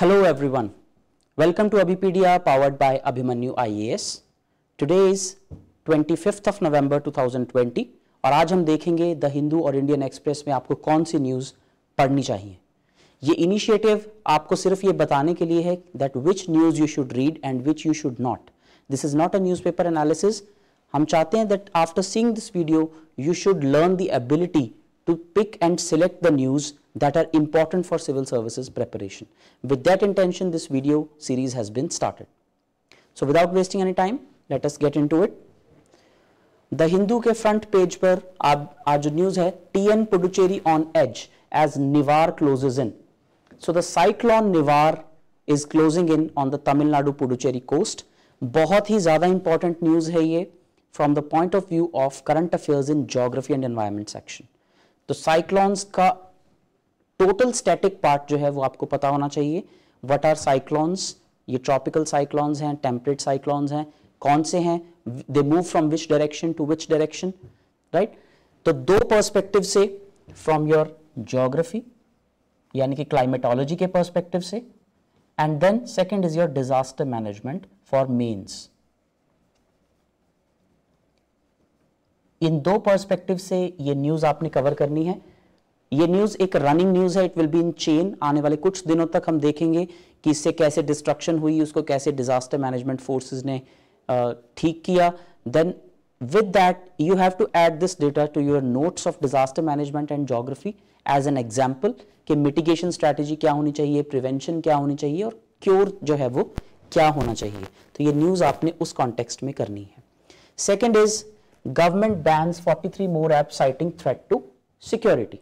Hello everyone. Welcome to Abhipedia powered by Abhimanyu IAS. Today is 25th of November 2020 और आज हम देखेंगे the Hindu और इंडियन एक्सप्रेस में आपको कौन सी न्यूज़ पढ़नी चाहिए ये इनिशिएटिव आपको सिर्फ ये बताने के लिए है that which news you should read and which you should not this is not a paper analysis हम चाहते हैं that after seeing this video you should learn the ability to pick and select the news that are important for civil services preparation. With that intention, this video series has been started. So without wasting any time, let us get into it. The Hindu ke front page per aaj news hai, TN Puducherry on edge as Nivar closes in. So the cyclone Nivar is closing in on the Tamil Nadu Puducherry coast. Bahut hi zyada important news hai from the point of view of current affairs in geography and environment section. The cyclones ka total static part जो है वो आपको पता होना चाहिए what are cyclones ये tropical cyclones हैं temperate cyclones हैं कौन से हैं they move from which direction to which direction right तो दो पर्सपेक्टिव से फ्रॉम योर जोग्राफी यानी कि क्लाइमेटोलॉजी के पर्सपेक्टिव से and then second is your disaster management for mains इन दो पर्सपेक्टिव से ये न्यूज आपने कवर करनी है ये न्यूज एक रनिंग न्यूज है it will be in chain आने वाले कुछ दिनों तक हम देखेंगे कि इससे कैसे डिस्ट्रक्शन हुई उसको कैसे डिजास्टर मैनेजमेंट फोर्सेज ने ठीक uh, किया then with that you have to add this data to your notes of disaster management and geography as an example कि मिटिगेशन स्ट्रैटेजी क्या होनी चाहिए प्रिवेंशन क्या होनी चाहिए और क्योर जो है वो क्या होना चाहिए तो ये न्यूज आपने उस कॉन्टेक्स्ट में करनी है second is government forty three more app citing threat to security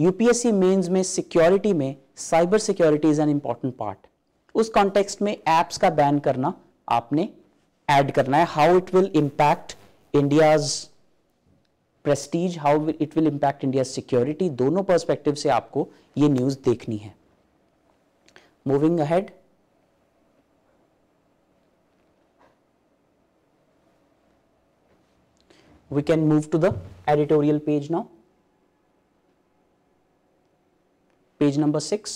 UPSC mains में सिक्योरिटी में cyber security is an important part उस कॉन्टेक्स्ट में एप्स का बैन करना आपने ऐड करना है how it will impact India's prestige how it will impact India security दोनों पर्सपेक्टिव से आपको ये न्यूज देखनी है moving ahead we can move to the editorial page now page number six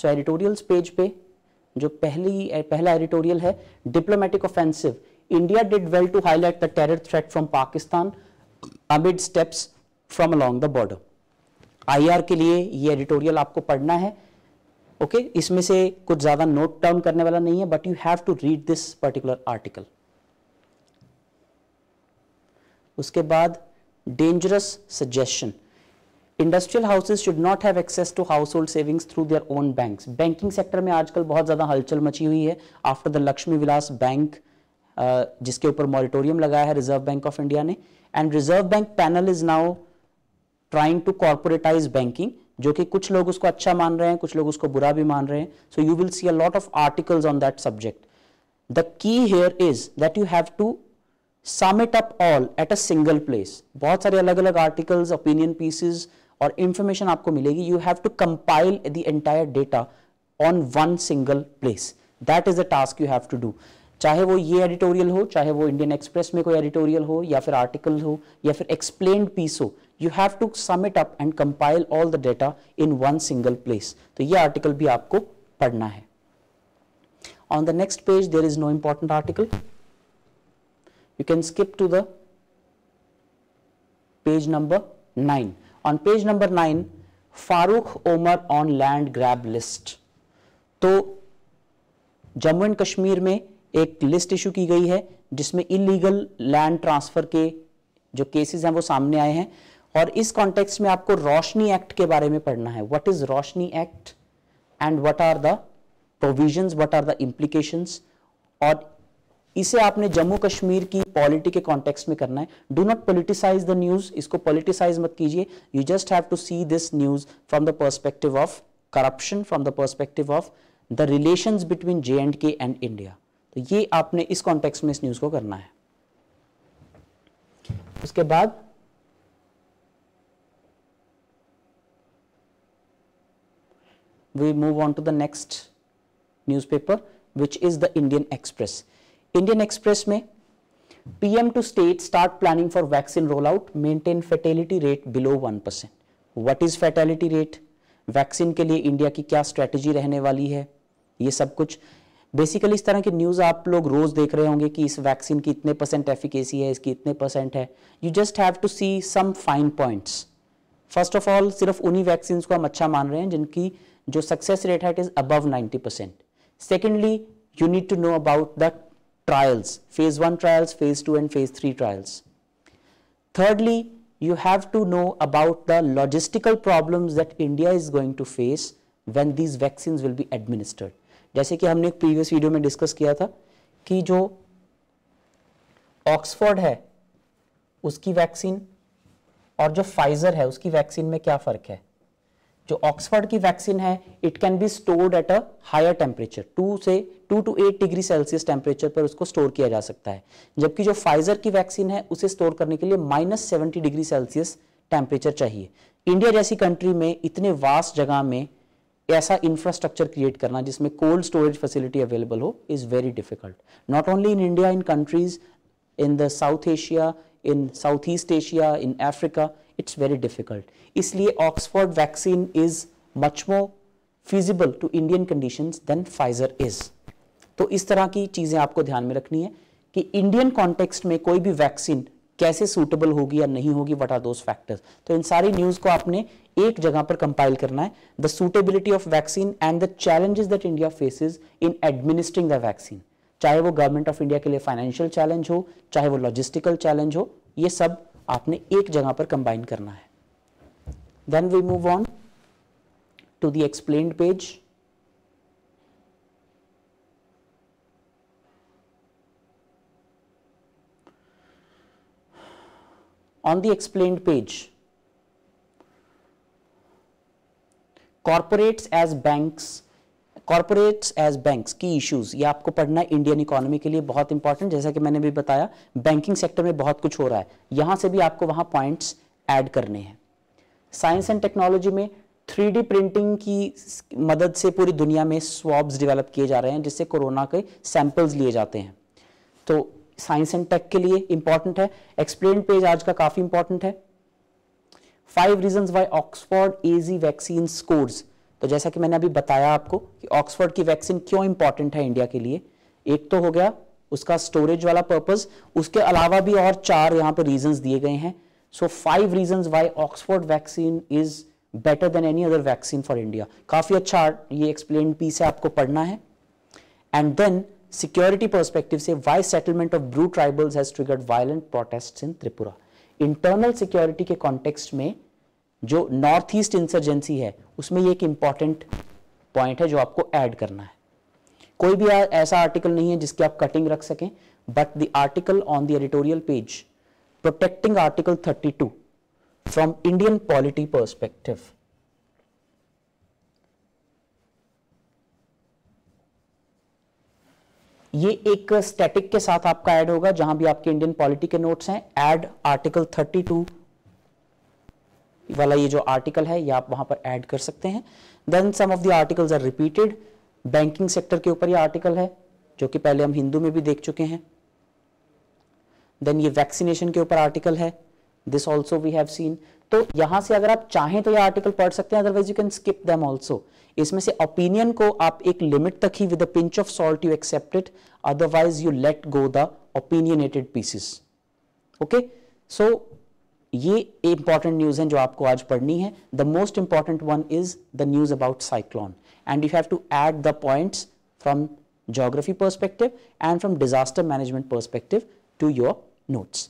so editorials page पे जो पहली पहला एडिटोरियल है diplomatic offensive India did well to highlight the terror threat from Pakistan amid steps from along the border IR के लिए ये editorial आपको पढ़ना है ओके okay? इसमें से कुछ ज्यादा नोट डाउन करने वाला नहीं है but you have to read this particular article उसके बाद dangerous suggestion. Industrial houses should not have access to household savings through their own banks banking sector में आजकल बहुत ज़्यादा हलचल मची हुई है after the Lakshmi Vilas bank जिसके ऊपर मॉरिटोरियम लगाया है रिजर्व बैंक ऑफ इंडिया ने and Reserve Bank panel is now trying to corporatize banking जो कि कुछ लोग उसको अच्छा मान रहे हैं कुछ लोग उसको बुरा भी मान रहे हैं so you will see a lot of articles on that subject the key here is that you have to sum it up all at a single place बहुत सारे अलग अलग आर्टिकल्स ओपिनियन पीसेज और इंफॉर्मेशन आपको मिलेगी you have to compile the entire data on one single place that is the task you have to do चाहे वो ये एडिटोरियल हो चाहे वो इंडियन एक्सप्रेस में कोई एडिटोरियल हो या फिर आर्टिकल हो या फिर एक्सप्लेन पीस हो you have to sum it up and compile all the data in one single place तो ये आर्टिकल भी आपको पढ़ना है on the next page there is no important article you can skip to the page number 9 on page number 9 Farooq Omar on land grab list तो Jammu and Kashmir में एक list issue की गई है जिसमें इलीगल लैंड ट्रांसफर के जो केसेस हैं वो सामने आए हैं और इस कॉन्टेक्स्ट में आपको रोशनी एक्ट के बारे में पढ़ना है what is Roshni act and what are the provisions what are the implications और इसे आपने जम्मू कश्मीर की पॉलिटी के कॉन्टेक्स में करना है do not politicize the news इसको पोलिटिसाइज मत कीजिए you just have to see this news from the perspective of corruption from the perspective of the relation between J and K and India तो ये आपने इस कॉन्टेक्स में इस news को करना है उसके बाद we move on to the next newspaper which is the Indian Express Indian Express में PM to state start planning for vaccine roll out maintain fertility rate below one percent what is fertility rate vaccine के लिए India की क्या strategy रहने वाली है ये सब कुछ बेसिकली इस तरह की न्यूज़ आप लोग रोज़ देख रहे होंगे कि इस वैक्सीन की इतने परसेंट एफिकेसी है इसकी इतने परसेंट है you just have to see some fine points first of all सिर्फ उन्हीं वैक्सीन को हम अच्छा मान रहे हैं जिनकी जो सक्सेस रेट है it is above ninety percent secondly you need to know about the trials, phase 1 trials, phase 2 and phase 3 trials. Thirdly, you have to know about the logistical problems that India is going to face when these vaccines will be administered. jaise ki humne ek previous video mein discuss kiya tha ki jo oxford hai uski vaccine और जो Pfizer है उसकी vaccine में क्या फ़र्क है जो Oxford की वैक्सीन है it can be stored at a higher temperature two से two to eight degree Celsius temperature पर उसको स्टोर किया जा सकता है जबकि जो फाइजर की वैक्सीन है उसे स्टोर करने के लिए minus seventy degree Celsius temperature चाहिए इंडिया जैसी कंट्री में इतने वास्ट जगह में ऐसा इंफ्रास्ट्रक्चर क्रिएट करना जिसमें कोल्ड स्टोरेज फैसिलिटी अवेलेबल हो is very difficult not only in India in countries in the South Asia in South East Asia in Africa it's very difficult इसलिए Oxford vaccine is much more feasible to Indian condition than Pfizer is तो इस तरह की चीज़ें आपको ध्यान में रखनी है कि इंडियन कॉन्टेक्स्ट में कोई भी वैक्सीन कैसे सूटेबल होगी या नहीं होगी वट आर दोज फैक्टर्स तो इन सारी न्यूज़ को आपने एक जगह पर कंपाइल करना है the suitability of vaccine and the challenges that India faces in administering the vaccine चाहे वो गवर्नमेंट ऑफ इंडिया के लिए फाइनेंशियल चैलेंज हो चाहे वो लॉजिस्टिकल चैलेंज हो ये सब आपने एक जगह पर कंबाइन करना है then we move on to the explain page on the explain page corporates as banks corporates as banks की इश्यूज ये आपको पढ़ना है इंडियन इकोनॉमी के लिए बहुत इंपॉर्टेंट जैसा कि मैंने भी बताया बैंकिंग सेक्टर में बहुत कुछ हो रहा है यहां से भी आपको वहां पॉइंट्स ऐड करने हैं साइंस एंड टेक्नोलॉजी में थ्री प्रिंटिंग की मदद से पूरी दुनिया में स्वॉब्स डेवलप किए जा रहे हैं जिससे कोरोना के सैंपल्स लिए जाते हैं तो साइंस एंड टेक के लिए इंपॉर्टेंट है एक्सप्लेन पेज आज का काफी इंपॉर्टेंट है five reason why Oxford AG vaccine scores तो जैसा कि मैंने अभी बताया आपको कि ऑक्सफोर्ड की वैक्सीन क्यों इंपॉर्टेंट है इंडिया के लिए एक तो हो गया उसका स्टोरेज वाला पर्पज उसके अलावा भी और चार यहां पर रीजन दिए गए हैं so five reason why Oxford vaccine is better than any other vaccine for India काफ़ी अच्छा ये एक्सप्लेन पीस है आपको पढ़ना है एंड देन सिक्योरिटी परस्पेक्टिव से why settlement of Bru tribals has triggered violent protest in Tripura internal security के context में जो नॉर्थ ईस्ट इंसर्जेंसी है उसमें ये एक इंपॉर्टेंट पॉइंट है जो आपको ऐड करना है कोई भी ऐसा आर्टिकल नहीं है जिसकी आप कटिंग रख सकें but the article on the editorial page protecting article 32 from Indian polity perspective ये एक स्टैटिक के साथ आपका ऐड होगा जहां भी आपके इंडियन पॉलिटी के नोट्स हैं ऐड आर्टिकल 32 वाला ये जो आर्टिकल है ये आप वहां पर ऐड कर सकते हैं then some of the articles are repeated banking sector के ऊपर ये आर्टिकल है जो कि पहले हम हिंदू में भी देख चुके हैं देन ये वैक्सीनेशन के ऊपर आर्टिकल है this also we have seen तो यहां से अगर आप चाहें तो ये आर्टिकल पढ़ सकते हैं otherwise you can skip them also इसमें से ओपिनियन को आप एक लिमिट तक ही with pinch of salt you accept it otherwise you let go the opinionated pieces okay so ये इंपॉर्टेंट न्यूज़ हैं जो आपको आज पढ़नी है the most important one is the news about cyclone and you have to add the points from geography perspective and from disaster management perspective to your notes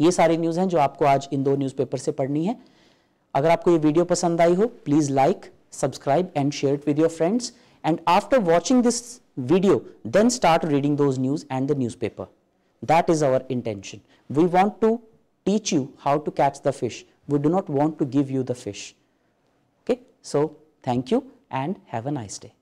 ये सारी news हैं जो आपको आज इन दो न्यूज़पेपर से पढ़नी है अगर आपको ये वीडियो पसंद आई हो please like subscribe and share it with your friends and after watching this video then start reading those news and the newspaper that is our intention we want to teach you how to catch the fish. We do not want to give you the fish. Okay, so thank you and have a nice day.